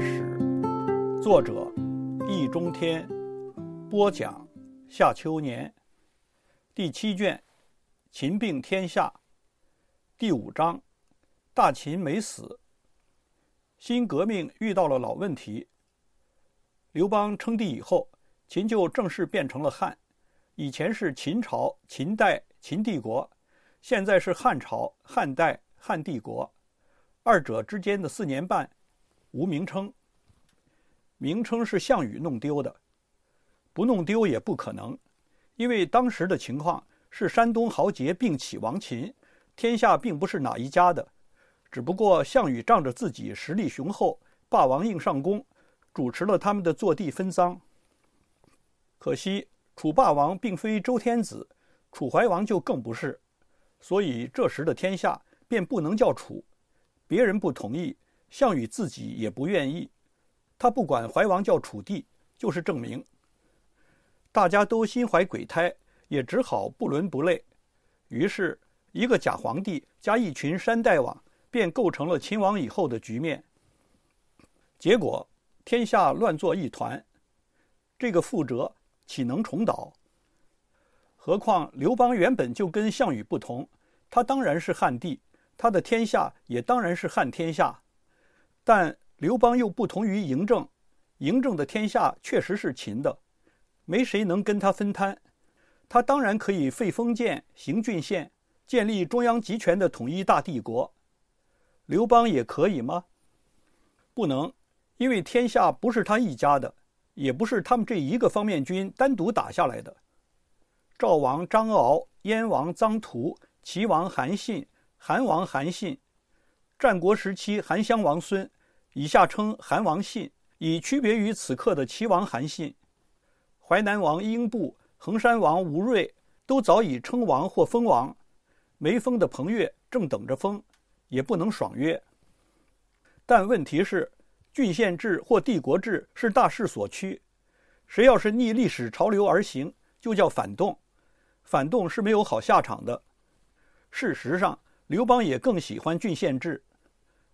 史，作者易中天，播讲夏秋年，第七卷，秦并天下，第五章，大秦没死。新革命遇到了老问题。刘邦称帝以后，秦就正式变成了汉。以前是秦朝、秦代、秦帝国，现在是汉朝、汉代、汉帝国，二者之间的四年半。无名称，名称是项羽弄丢的，不弄丢也不可能，因为当时的情况是山东豪杰并起亡秦，天下并不是哪一家的，只不过项羽仗着自己实力雄厚，霸王硬上弓，主持了他们的坐地分赃。可惜楚霸王并非周天子，楚怀王就更不是，所以这时的天下便不能叫楚，别人不同意。项羽自己也不愿意，他不管怀王叫楚地，就是证明。大家都心怀鬼胎，也只好不伦不类。于是，一个假皇帝加一群山大王，便构成了秦王以后的局面。结果，天下乱作一团，这个覆辙岂能重蹈？何况刘邦原本就跟项羽不同，他当然是汉帝，他的天下也当然是汉天下。但刘邦又不同于嬴政，嬴政的天下确实是秦的，没谁能跟他分摊，他当然可以废封建、行郡县，建立中央集权的统一大帝国。刘邦也可以吗？不能，因为天下不是他一家的，也不是他们这一个方面军单独打下来的。赵王张敖、燕王臧荼、齐王韩信、韩王韩信，战国时期韩襄王孙。以下称韩王信，以区别于此刻的齐王韩信。淮南王英布、衡山王吴瑞都早已称王或封王，没封的彭越正等着封，也不能爽约。但问题是，郡县制或帝国制是大势所趋，谁要是逆历史潮流而行，就叫反动，反动是没有好下场的。事实上，刘邦也更喜欢郡县制，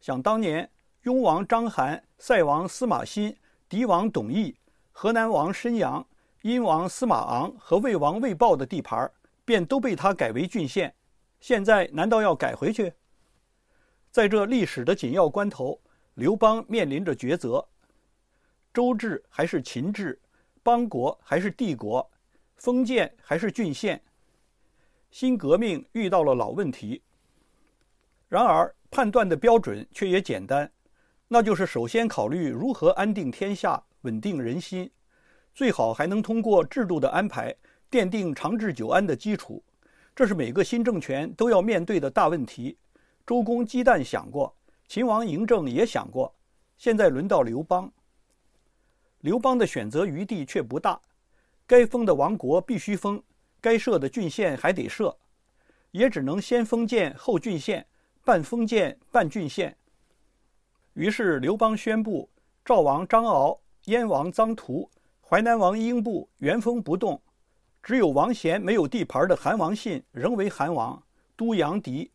想当年。雍王章邯、塞王司马欣、狄王董翳、河南王申阳、殷王司马昂和魏王魏豹的地盘，便都被他改为郡县。现在难道要改回去？在这历史的紧要关头，刘邦面临着抉择：周制还是秦制，邦国还是帝国，封建还是郡县？新革命遇到了老问题。然而判断的标准却也简单。那就是首先考虑如何安定天下、稳定人心，最好还能通过制度的安排奠定长治久安的基础。这是每个新政权都要面对的大问题。周公姬旦想过，秦王嬴政也想过，现在轮到刘邦。刘邦的选择余地却不大，该封的王国必须封，该设的郡县还得设，也只能先封建后郡县，半封建半郡县。于是刘邦宣布，赵王张敖、燕王臧荼、淮南王英布原封不动，只有王贤没有地盘的韩王信仍为韩王，都阳翟；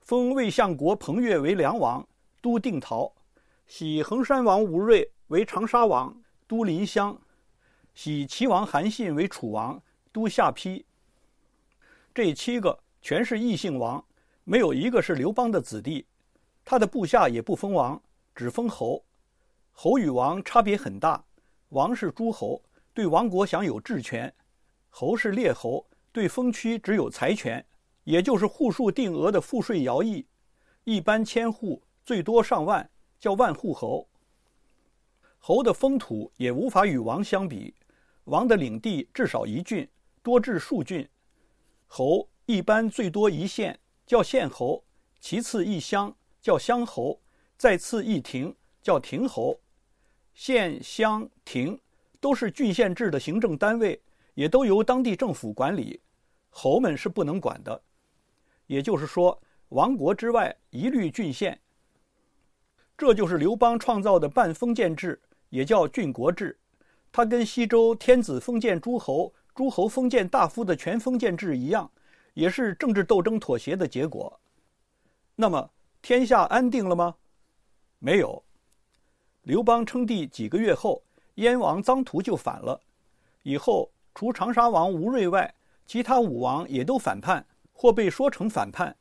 封魏相国彭越为梁王，都定陶；徙衡山王吴芮为长沙王，都临湘；徙齐王韩信为楚王，都下邳。这七个全是异姓王，没有一个是刘邦的子弟，他的部下也不封王。只封侯，侯与王差别很大。王是诸侯，对王国享有治权；侯是列侯，对封区只有财权，也就是户数定额的赋税徭役。一般千户，最多上万，叫万户侯。侯的封土也无法与王相比。王的领地至少一郡，多至数郡；侯一般最多一县，叫县侯；其次一乡，叫乡侯。再次议亭叫亭侯，县乡亭都是郡县制的行政单位，也都由当地政府管理，侯们是不能管的。也就是说，王国之外一律郡县。这就是刘邦创造的半封建制，也叫郡国制。它跟西周天子封建诸侯、诸侯封建大夫的全封建制一样，也是政治斗争妥协的结果。那么，天下安定了吗？没有，刘邦称帝几个月后，燕王臧荼就反了。以后除长沙王吴瑞外，其他武王也都反叛或被说成反叛。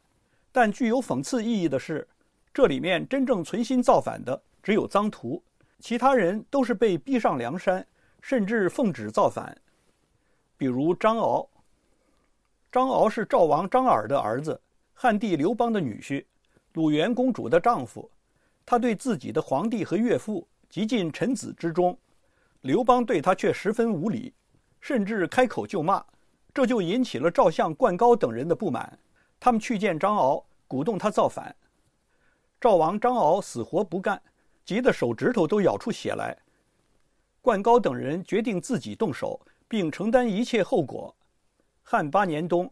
但具有讽刺意义的是，这里面真正存心造反的只有臧荼，其他人都是被逼上梁山，甚至奉旨造反。比如张敖。张敖是赵王张耳的儿子，汉帝刘邦的女婿，鲁元公主的丈夫。他对自己的皇帝和岳父极尽臣子之忠，刘邦对他却十分无礼，甚至开口就骂，这就引起了赵相灌高等人的不满。他们去见张敖，鼓动他造反。赵王张敖死活不干，急得手指头都咬出血来。灌高等人决定自己动手，并承担一切后果。汉八年冬，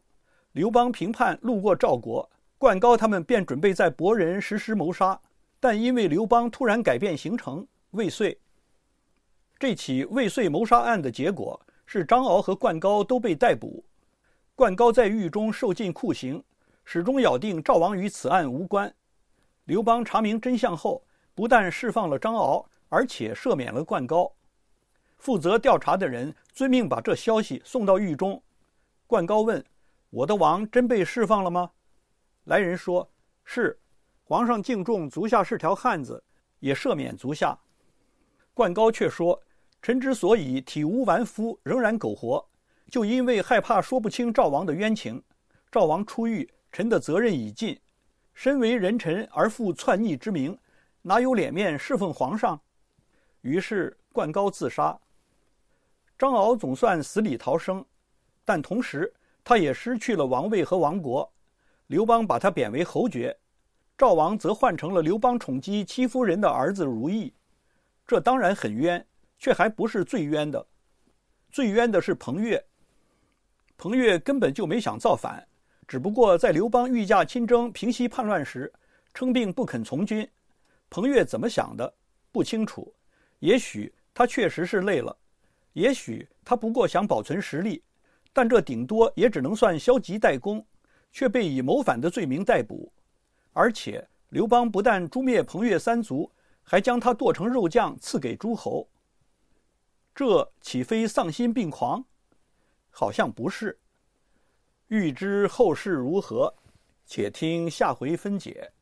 刘邦平叛路过赵国，灌高他们便准备在博人实施谋杀。但因为刘邦突然改变行程，未遂。这起未遂谋杀案的结果是张敖和灌高都被逮捕，灌高在狱中受尽酷刑，始终咬定赵王与此案无关。刘邦查明真相后，不但释放了张敖，而且赦免了灌高。负责调查的人遵命把这消息送到狱中。灌高问：“我的王真被释放了吗？”来人说：“是。”皇上敬重足下是条汉子，也赦免足下。冠高却说：“臣之所以体无完肤，仍然苟活，就因为害怕说不清赵王的冤情。赵王出狱，臣的责任已尽，身为人臣而负篡逆之名，哪有脸面侍奉皇上？”于是冠高自杀。张敖总算死里逃生，但同时他也失去了王位和王国。刘邦把他贬为侯爵。赵王则换成了刘邦宠姬戚夫人的儿子如意，这当然很冤，却还不是最冤的。最冤的是彭越。彭越根本就没想造反，只不过在刘邦御驾亲征平息叛乱时，称病不肯从军。彭越怎么想的不清楚，也许他确实是累了，也许他不过想保存实力，但这顶多也只能算消极怠工，却被以谋反的罪名逮捕。而且刘邦不但诛灭彭越三族，还将他剁成肉酱赐给诸侯。这岂非丧心病狂？好像不是。欲知后事如何，且听下回分解。